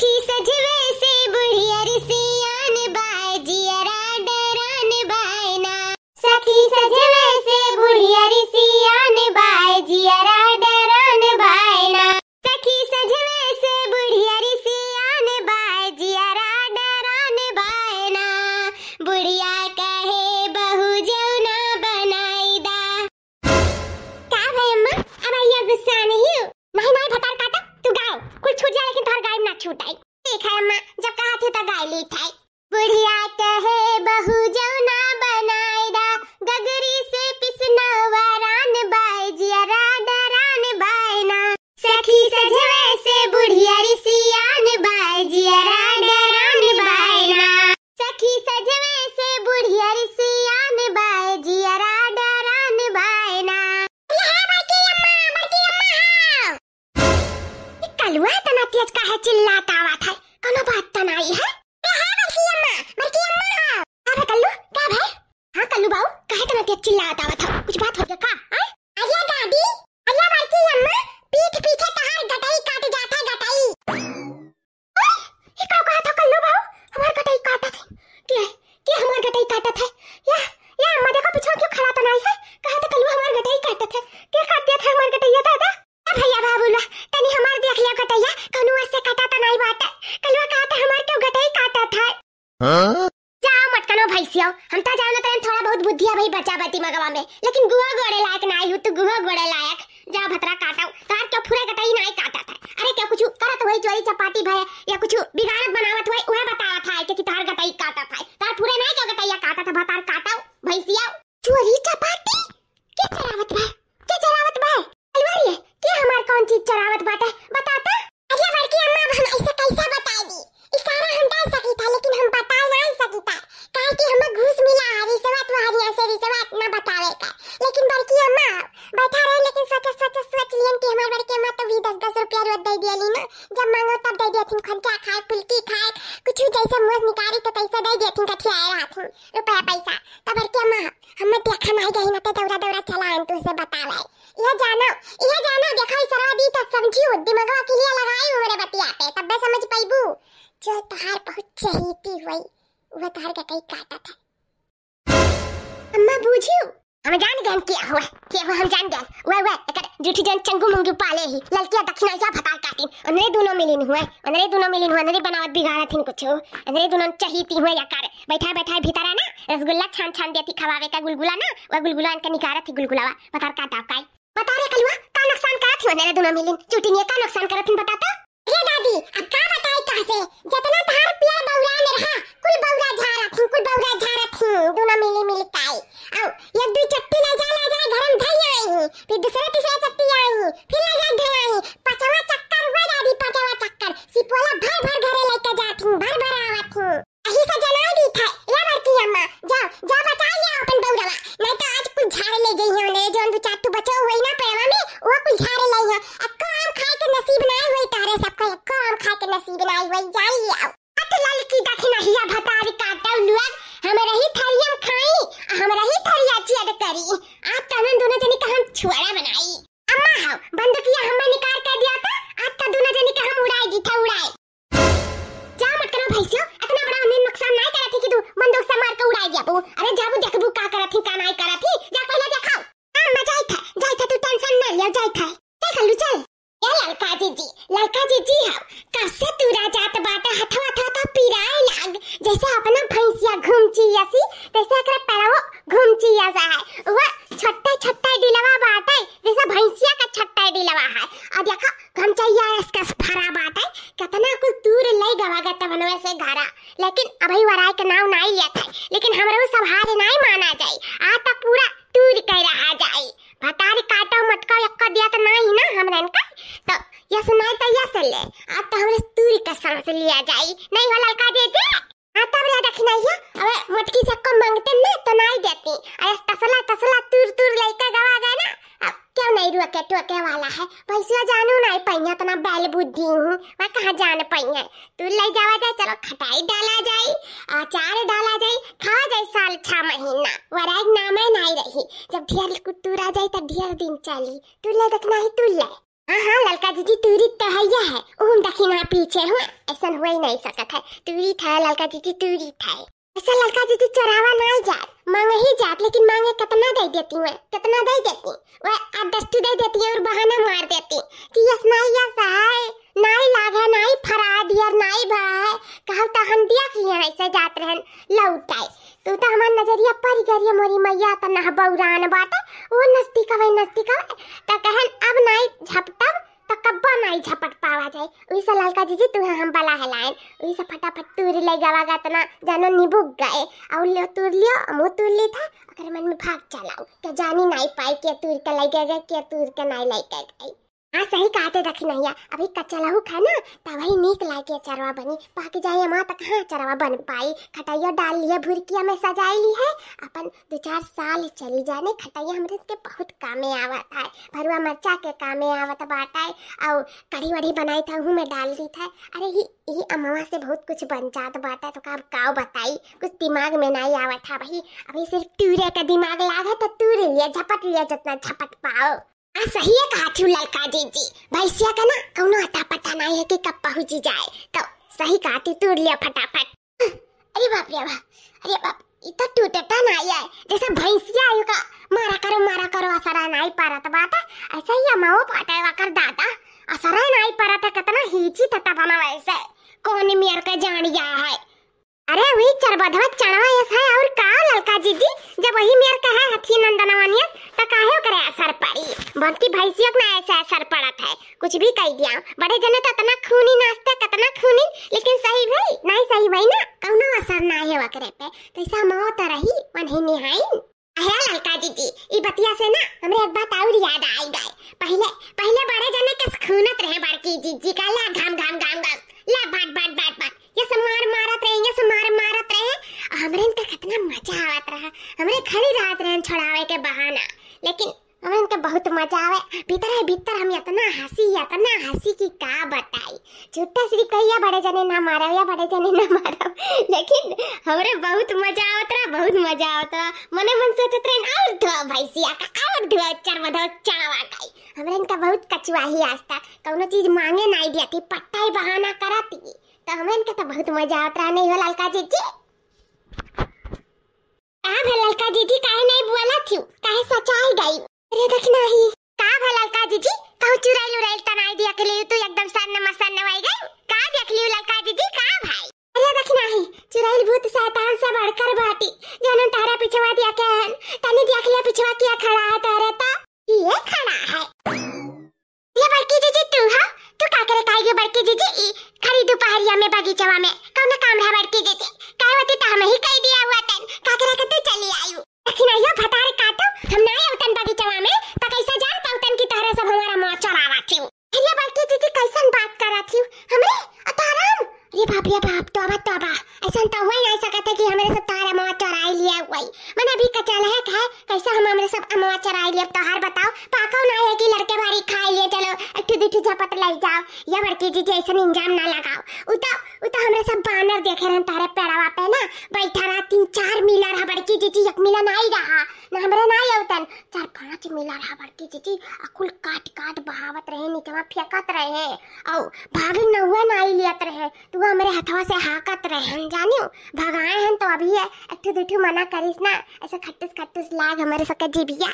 सखी सजवे से बुढ़िया सियान बाय जियरा डरान बाय ना सखी सजवे से बुढ़िया 叫他。que tá जो तार बहुत चहेती हुई वह तार का कई काटा था अम्मा बुझियो हम जान गए क्या हुआ क्या हुआ हम जान गए वह वह अगर जूठी जन चंगू मुंगू पाले ही लड़कियां दक्षिणा या भतार काटिन अनरे दोनों मिलीन हुए अनरे दोनों मिलीन हुए अनरे बनावट बिगाड़ा थिन कुछ अनरे दोनों चहेती हुए या कर बैठा बैठा भीतर है ना रसगुल्ला छान छान देती खवावे का गुलगुला ना वह गुलगुला इनका निकारा थी गुलगुलावा भतार काटा काई बता रे कलुआ का नुकसान करा थी अनरे दोनों मिलीन जूठी ने का नुकसान करा थिन बताता ये तो? दादी अब का कहा से जतना धार पिया बौरा में रहा कुल बौरा झारा थी कुल बौरा झारा थी दोनों मिली मिली काई आओ ये दू चट्टी ले जा ले जा घरम धई आई फिर दूसरा तीसरा चट्टी आई करी आज तने तो दोनों जने का हम छुआड़ा बनाई अम्मा हाउ बंदूकिया हमें निकाल कर दिया था आप तो दोनों जने का हम उड़ाई दी था उड़ाई जा मत करो भैंसियो इतना बड़ा हमें नुकसान ना करा थी कि तू बंदूक से मार के उड़ाई दिया तू अरे जाबू देखबू का करा थी का ना करा थी जा पहले दिखाओ अम्मा जाई था जाई था तू टेंशन ना लियो जाई था चल लू चल ए लड़का जीजी लड़का जीजी हाउ कब से तू राजात बाटा हथवा था तो पीराए लाग जैसे अपना भैंसिया घूमती यसी स्वागत बनवे से घरा लेकिन अभी वराय के नाव नहीं लिया था लेकिन हमरो सभारे नहीं माना जाए आ तो पूरा टूर कर रहा जाए बता रे काटा मटका एक का दिया तो नहीं ना हमरन का तो ये सुनाई तो ये से ले आ तो हमरे दूर का समझ लिया जाए नहीं हो लड़का दे दे आ तब रे दखिनाइया अबे मटकी से कम मांगते ना तो नहीं देती अरे तसला तसला है पैसा जानू तो नहीं पैया मैं बैल बुद्धि हूँ मैं कहाँ जान पैया तू ले जावा जाए चलो खटाई डाला जाए अचार डाला जाए खा जाए साल छह महीना वराज नाम है नहीं रही जब ढेर कुतूर आ जाए तब ढेर दिन चली तू ले देखना ही तू ले हाँ हाँ ललका जी तुरी तो है यह है उम दखिना पीछे हूँ ऐसा हुआ ही नहीं सकता है तुरी था ललका जी तुरी था ऐसा लड़का दीदी चोरावा ना ही जात मांगे ही जात लेकिन मांगे कितना दे देती मैं कितना दे देती वह आठ दस दे देती है और बहाना मार देती कि यस नहीं यस है नहीं ही लाग है ना ही फरा दियर ना ही भा तो हम दिया किए वैसे जात रहन लौटाए तू तो हमार नजरिया पर गरी मोरी मैया त तो ना बौरान बाटे वो नस्ती का वे नस्ती का त तो कहन अब नहीं ही झपटब तो कब्बा नहीं झपट पावा जाए वही सा लड़का जीजी तुह हम बला हलायन वही सा फटाफट तुर ले गवा गा तना जानो निबुक गए और लो तुर लियो हम तुर ली था अगर मन में भाग चलाओ तो जानी नहीं पाई के तुर के लगे गए के तुर के नहीं लगे गए हाँ सही कहते दखिन भैया अभी तो लहू खाना तवही नीक लागे चरवा बनी पक जाए माँ तक हाँ चरवा बन पाई खटैया डाल लिए भुरकिया में सजा ली है अपन दो चार साल चली जाने खटैया हमरे के बहुत कामे आवत है भरुआ मरचा के कामे आवत बाटा है और कढ़ी वढ़ी बनाई था हूँ मैं डाल दी था अरे ही ये अमावा से बहुत कुछ बन जात बाटा तो का काव बताई कुछ दिमाग में नहीं आवत था भाई अभी सिर्फ टूरे का दिमाग लागे तो टूर लिया झपट लिया जितना झपट पाओ सही है कहा थी ललका जी जी भैंसिया का ना कौनो अता पता नहीं है कि कब पहुंच जाए तो सही कहा थी तोड़ लिया फटाफट अरे बाप रे बाप अरे बाप इतना तो टूटता ना है जैसे भैंसिया का मारा करो मारा करो असरा नहीं पा रहा तो जने कतना खूनी नाश्ता कतना खूनी लेकिन सही भाई नहीं सही भाई ना कौनो असर ना है वकरे पे तैसा तो मो मौत रही वनही निहाई अहे ललका दीदी ई बतिया से ना हमरे एक बात और याद आई गई पहले पहले बड़े जने के खूनत रहे बड़की जीजी का ला घाम घाम घाम घाम ला बाट बाट बाट बाट ये सब मार मारत रहे ये सब मार मारत रहे हमरे इनका कितना मजा आवत रहा हमरे खड़ी रात रहे छोड़ावे के बहाना लेकिन हमन इनके बहुत मजा आवे भीतर है भीतर हम इतना हंसी इतना हंसी की का बताई झूठा श्री कहिया बड़े जने ना मारा या बड़े जने ना मारा लेकिन हमरे बहुत मजा आवत रहा बहुत मजा आवत रहा मने मन सोचत रहे और धो भैसिया का और धो चार बधो चावा काई हमरे इनका बहुत कचुआ ही आस्ता कोनो चीज मांगे ना आईडिया थी पट्टा ही बहाना करती तो हमें इनके तो बहुत मजा आवत रहा नहीं हो ललका जी जी कहा ललका जी जी काहे नहीं बोला थी काहे सचाई गई अरे देख नाही का भला ललका जीजी कहो चुराई लुराई तनाई दिया के लिए तो एकदम सन्न न वई गई का देख लियो लका जीजी का भाई अरे देख नाही चुराई भूत शैतान से बढ़कर बाटी जानन तारा पिछवा दिया के तने देख लिया पिछवा किया खड़ा है कान ना लगाओ उता उता हमरे सब बानर देखे रहन तारे पेड़वा पे ना बैठा रहा तीन चार मिला रहा बड़की जीजी एक मिला ना ही रहा ना हमरे ना ही उतन चार पांच मिला रहा बड़की जीजी अकुल काट काट बहावत रहे निचवा फेंकत रहे औ भागे नहुआ ना ही लियत रहे तू हमरे हथवा से हाकत रहे जानियो भगाए हैं तो अभी है एकठो दुठो मना करिस ना ऐसे खट्टस खट्टस लाग हमरे सके जीबिया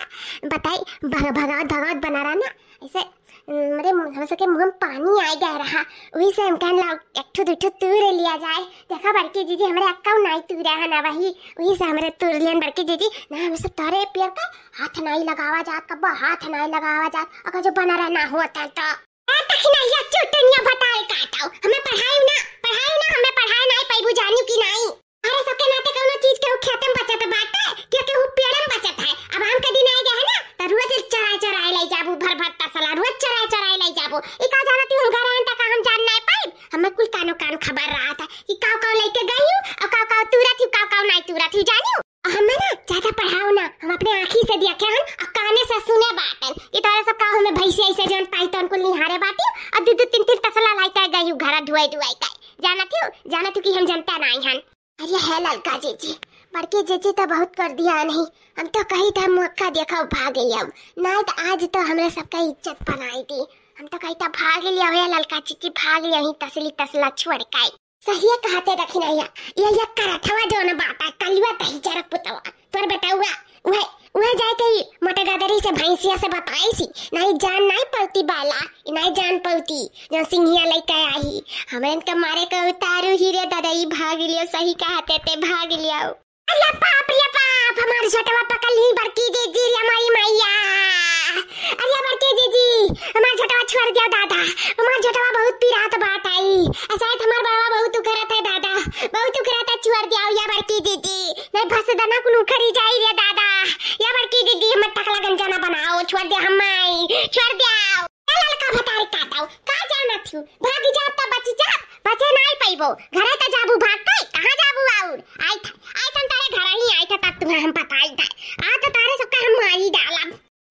बताई भगावत भगावत बना रहा ना ऐसे मरे हमरा सके मुँह पानी आ गया रहा वही से हम कहन लाओ ठो दुठो तूर लिया जाए देखा बड़के जीजी हमारे अक्का नाई तू रहा ना वही वही से हमारे तूर लिया बड़के जीजी ना हम सब तरे पियर का हाथ नाई लगावा जात कब हाथ नाई लगावा जात अगर जो बना रहना होता तो तखना बताए काटाओ हमें पढ़ाई ना पढ़ाई ना हमें पढ़ाई ना पैबू जानू की नहीं अरे सबके नाते कोनो चीज के खेतम बचत बाटे क्योंकि उ पेड़म बचत है अब आम के दिन आ गया है ना त तो रोज चराय चराय ले जाबू भर भत्ता साला रोज चराय चराय ले जाबू ई का जानती हूं घर आन तक हम जान ना पाई हमें कुल कानो कान खबर रहा था कि काव काव लेके गई हूं और काव काव तू रथी काव काव नहीं तू रथी जानियो चेची तो बहुत कर दिया नहीं हम तो कही था तो मौका देखा भाग गई अब ना तो आज तो हमने सबका इज्जत बनाई थी हम तो कही था तो भाग लिया भैया ललका चीची भाग लिया ही तसली तसला छोड़ के सही कहते रखी नहीं है ये ये कराठवा जो ना बाटा कलवा दही जरा पुतवा तोर बेटा हुआ वह वह जाए के मोटे गदरी से भैंसिया से बताई सी नहीं जान नहीं पलती बाला नहीं जान पलती जो सिंहिया लेके आई हमें इनका मारे का उतारू हीरे दादाई भाग लियो सही कहते थे भाग लियो अरे बाप रे बाप हमारी छोटवा पकड़ ली बड़की दीदी हमारी मैया अरे बड़की दीदी हमारा छोटवा छोड़ दिया दादा हमारा छोटवा बहुत पीड़ा तो बात आई शायद हमारा बाबा बहुत उखरा था दादा बहुत उखरा था छोड़ दिया या बड़की दीदी नहीं फंस दाना कुन उखरी जाई रे दादा या बड़की दीदी हम टकला गंजाना बनाओ छोड़ दे हमाई छोड़ दे लड़का बता रे काटाओ का जाना थी भागी जात बची जात बचे नहीं पाइबो घरे त तो जाबू भागते कहां जाबू और आई था तुम्हें हम पकाई था आज तो तारे सबका हम मारी डाला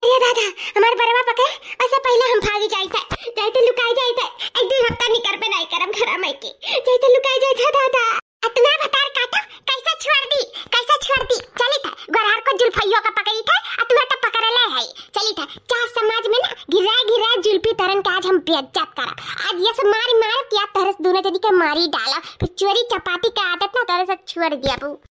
अरे दादा हमारे परवा पके ऐसे पहले हम भागी जाई थे जाई तो लुकाई जाई थे एक दिन हफ्ता निकर पे नहीं करम घर मई के जाई तो लुकाई जाई था दादा आ तुम्हें बता काटा कैसे छोड़ दी कैसे छोड़ दी चली था गोरार को जुल्फियों का पकड़ी था आ तुम्हें तो पकड़ ले है चली था चार समाज में ना गिरा गिरा जुल्फी तरन का आज हम बेइज्जत करा आज ये सब मारी मार किया तरस दूना जदी के मारी डाला फिर चोरी चपाती का आदत ना तरस छोड़ दिया बू